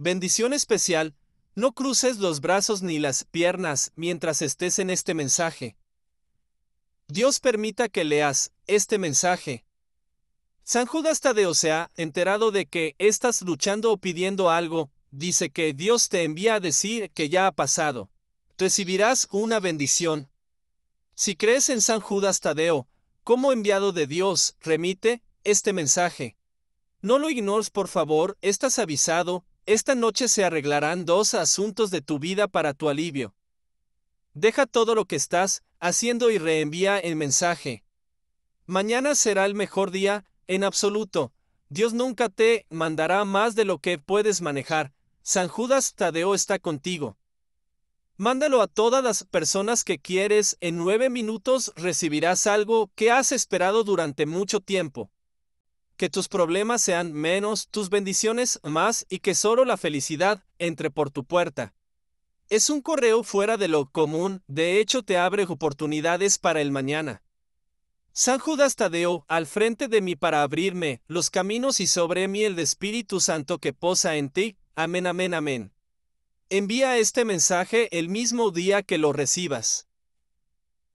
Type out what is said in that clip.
Bendición especial, no cruces los brazos ni las piernas mientras estés en este mensaje. Dios permita que leas este mensaje. San Judas Tadeo se ha enterado de que estás luchando o pidiendo algo, dice que Dios te envía a decir que ya ha pasado. Recibirás una bendición. Si crees en San Judas Tadeo, como enviado de Dios, remite este mensaje. No lo ignores, por favor, estás avisado, esta noche se arreglarán dos asuntos de tu vida para tu alivio. Deja todo lo que estás haciendo y reenvía el mensaje. Mañana será el mejor día, en absoluto. Dios nunca te mandará más de lo que puedes manejar. San Judas Tadeo está contigo. Mándalo a todas las personas que quieres. En nueve minutos recibirás algo que has esperado durante mucho tiempo que tus problemas sean menos, tus bendiciones más y que solo la felicidad entre por tu puerta. Es un correo fuera de lo común, de hecho te abre oportunidades para el mañana. San Judas Tadeo, al frente de mí para abrirme los caminos y sobre mí el Espíritu Santo que posa en ti. Amén, amén, amén. Envía este mensaje el mismo día que lo recibas.